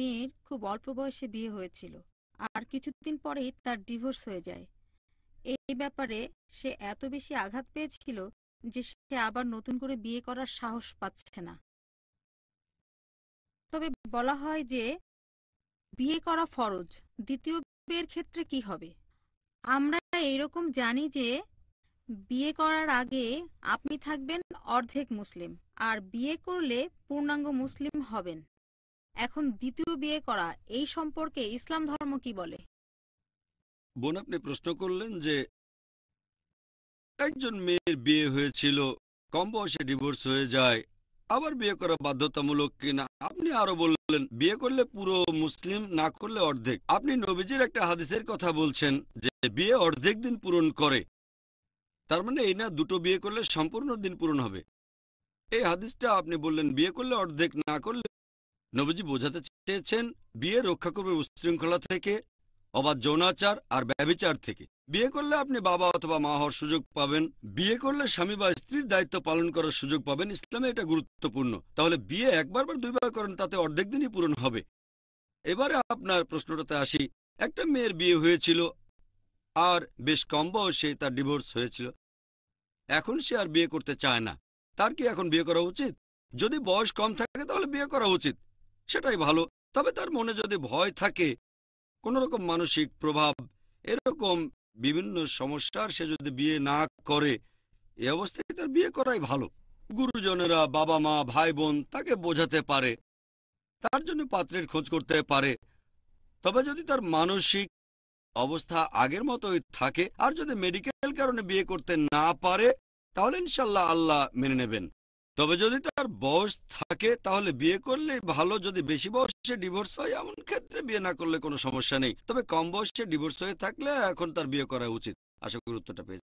মেয়ের খুব অল্প বয়সে বিয়ে হয়েছিল আর কিছুদিন পরেই তার ডিভোর্স হয়ে যায় এই ব্যাপারে সে এত বেশি আঘাত পেয়েছিল যে সে আবার নতুন করে বিয়ে করার সাহস পাচ্ছে না তবে বলা হয় যে বিয়ে করা ফরজ দ্বিতীয় বিয়ের ক্ষেত্রে কি হবে আমরা এরকম জানি যে বিয়ে করার আগে আপনি থাকবেন অর্ধেক মুসলিম আর বিয়ে করলে পূর্ণাঙ্গ মুসলিম হবেন এখন দ্বিতীয় বিয়ে করা এই সম্পর্কে ইসলাম ধর্ম কি বলে বোন আপনি প্রশ্ন করলেন যে একজন মেয়ের বিয়ে হয়েছিল কম বয়সে ডিভোর্স হয়ে যায় আবার বিয়ে করা বাধ্যতামূলক কিনা আপনি আরো বললেন বিয়ে করলে পুরো মুসলিম না করলে অর্ধেক আপনি নবীজির একটা হাদিসের কথা বলছেন যে বিয়ে অর্ধেক দিন পূরণ করে তার মানে এই না দুটো বিয়ে করলে সম্পূর্ণ দিন পূরণ হবে এই হাদিসটা আপনি বললেন বিয়ে করলে অর্ধেক না করলে নবীজি বোঝাতে চেয়েছেন বিয়ে রক্ষা করবে উশৃঙ্খলা থেকে অবাধ যৌনাচার আর ব্যবিচার থেকে বিয়ে করলে আপনি বাবা অথবা মা হওয়ার সুযোগ পাবেন বিয়ে করলে স্বামী বা স্ত্রীর দায়িত্ব পালন করার সুযোগ পাবেন ইসলামে এটা গুরুত্বপূর্ণ তাহলে বিয়ে একবার বা দুইবার করেন তাতে অর্ধেক দিনই পূরণ হবে এবারে আপনার প্রশ্নটাতে আসি একটা মেয়ের বিয়ে হয়েছিল আর বেশ কম বয়সে তার ডিভোর্স হয়েছিল এখন সে আর বিয়ে করতে চায় না তার কি এখন বিয়ে করা উচিত যদি বয়স কম থাকে তাহলে বিয়ে করা উচিত সেটাই ভালো তবে তার মনে যদি ভয় থাকে কোন রকম মানসিক প্রভাব এরকম বিভিন্ন সমস্যার সে যদি বিয়ে না করে এ অবস্থায় তার বিয়ে করাই ভালো গুরুজনেরা বাবা মা ভাই বোন তাকে বোঝাতে পারে তার জন্য পাত্রের খোঁজ করতে পারে তবে যদি তার মানসিক অবস্থা আগের মতোই থাকে আর যদি মেডিকেল কারণে বিয়ে করতে না পারে তাহলে ইনশাল্লাহ আল্লাহ মেনে নেবেন তবে যদি তার বয়স থাকে তাহলে বিয়ে করলে ভালো যদি বেশি বয়সে ডিভোর্স হয় এমন ক্ষেত্রে বিয়ে না করলে কোনো সমস্যা নেই তবে কম বয়সে ডিভোর্স হয়ে থাকলে এখন তার বিয়ে করা উচিত আশা করি উত্তরটা পেয়েছে